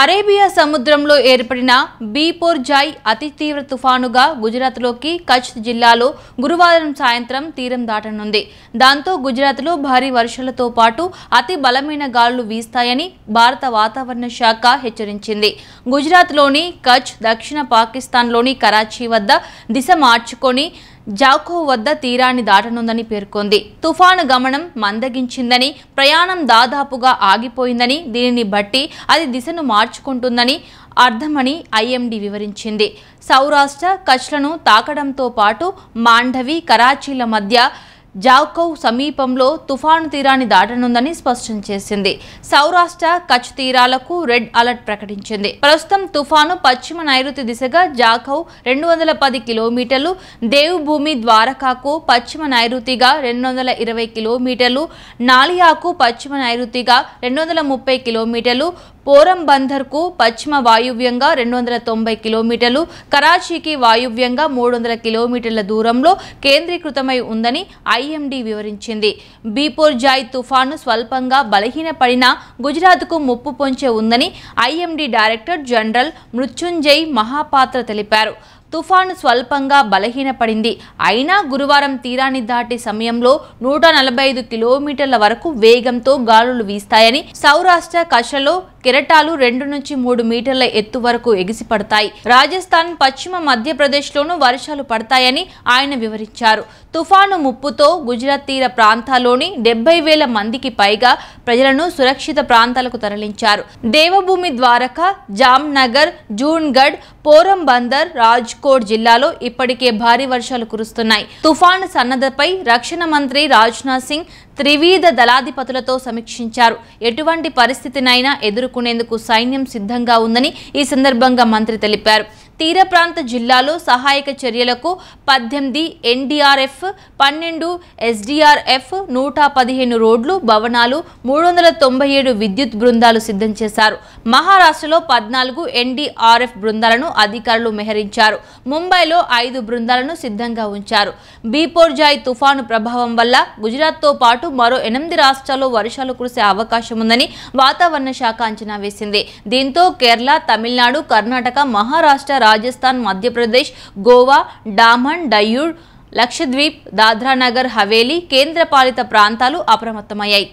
Arabia సముద్రంలో ఏర్పడిన Joy అతి తీవ్ర తుఫానుగా గుజరాత్లోకి కచ్ జిల్లాలో గురువారం సాయంత్రం తీరం దాటనుంది దాంతో గుజరాత్లో భారీ వర్షాలతో పాటు అతి బలమైన గాలులు వీస్తాయని భారత వాతావరణ శాఖ హెచ్చరించింది గుజరాత్లోని కచ్ దక్షిణ పాకిస్తాన్లోని కరాచీ వద్ద దిశ మార్చుకొని జాకో వద్ద తీరాన్ని దాటనుందని పేర్కొంది తుఫాను గమనం మందగించిందని ప్రయాణం దాదాపుగా ఆగిపోయిందని దీనిని బట్టి అది దిశను మార్చుకుంటుందని అర్థమని ఐఎండి వివరించింది సౌరాష్ట్ర కచ్లను తాకడంతో పాటు మాండవి కరాచీల మధ్య జాక్కౌ సమీపంలో తుఫాను తీరాన్ని దాటనుందని స్పష్టం చేసింది సౌరాష్ట్ర కచ్ తీరాలకు రెడ్ అలర్ట్ ప్రకటించింది ప్రస్తుతం తుఫాను పశ్చిమ నైరుతి దిశగా జాఖౌ రెండు వందల పది కిలోమీటర్లు దేవభూమి ద్వారకాకు పశ్చిమ నైరుతిగా రెండు వందల ఇరవై కిలోమీటర్లు నాలియాకు పశ్చిమ నైరుతిగా రెండు వందల ముప్పై కిలోమీటర్లు పోరం బందర్కు పశ్చిమ వాయువ్యంగా రెండు వందల తొంభై కిలోమీటర్లు కరాచీకి వాయువ్యంగా మూడు వందల కిలోమీటర్ల దూరంలో కేంద్రీకృతమై ఉందని ఐఎండీ వివరించింది బీపోర్ జాయ్ తుఫాను స్వల్పంగా బలహీనపడినా గుజరాత్కు ముప్పు పొంచే ఉందని IMD director general Mrutyunjay Mohapatra తెలిపారు తుఫాను స్వల్పంగా బలహీనపడింది అయినా గురువారం తీరాన్ని దాటి సమయంలో నూట నలభై ఐదు కిలోమీటర్ల వరకు వేగంతో గాలులు వీస్తాయని సౌరాష్ట్ర కషలో కెరటాలు రెండు నుంచి మూడు మీటర్ల ఎత్తు వరకు ఎగిసిపడతాయి రాజస్థాన్ పశ్చిమ మధ్యప్రదేశ్లోనూ వర్షాలు పడతాయని ఆయన వివరించారు తుఫాను ముప్పుతో గుజరాత్ తీర ప్రాంతాల్లోని డెబ్బై వేల మందికి పైగా ప్రజలను సురక్షిత ప్రాంతాలకు తరలించారు దేవభూమి ద్వారక జామ్నగర్ జూన్గఢ్ పోరంబందర్ రాజ్కోట్ జిల్లాలో ఇప్పటికే భారీ వర్షాలు కురుస్తున్నాయి తుఫాను సన్నద్ధపై రక్షణ మంత్రి రాజ్నాథ్ సింగ్ త్రివిధ దళాధిపతులతో సమీక్షించారు ఎటువంటి పరిస్థితినైనా ఎదుర్కొనేందుకు సైన్యం సిద్ధంగా ఉందని ఈ సందర్భంగా మంత్రి తెలిపారు తీర ప్రాంత జిల్లాలో సహాయక చర్యలకు పద్దెనిమిది ఎన్డీఆర్ఎఫ్ పన్నెండు ఎస్డీఆర్ఎఫ్ నూట పదిహేను రోడ్లు భవనాలు మూడు వందల తొంభై ఏడు విద్యుత్ బృందాలు సిద్ధం చేశారు మహారాష్ట్రలో పద్నాలుగు ఎన్డీఆర్ఎఫ్ బృందాలను అధికారులు మెహరించారు ముంబైలో ఐదు బృందాలను సిద్ధంగా ఉంచారు బీపోర్జాయ్ తుఫాను ప్రభావం వల్ల గుజరాత్తో పాటు మరో ఎనిమిది రాష్ట్రాల్లో వర్షాలు కురిసే అవకాశం ఉందని వాతావరణ శాఖ అంచనా వేసింది దీంతో కేరళ తమిళనాడు కర్ణాటక మహారాష్ట్ర రాజస్థాన్ మధ్యప్రదేశ్ గోవా డామన్ డయూడ్ లక్షద్వీప్ దాద్రానగర్ హవేలీ కేంద్రపాలిత ప్రాంతాలు అప్రమత్తమయ్యాయి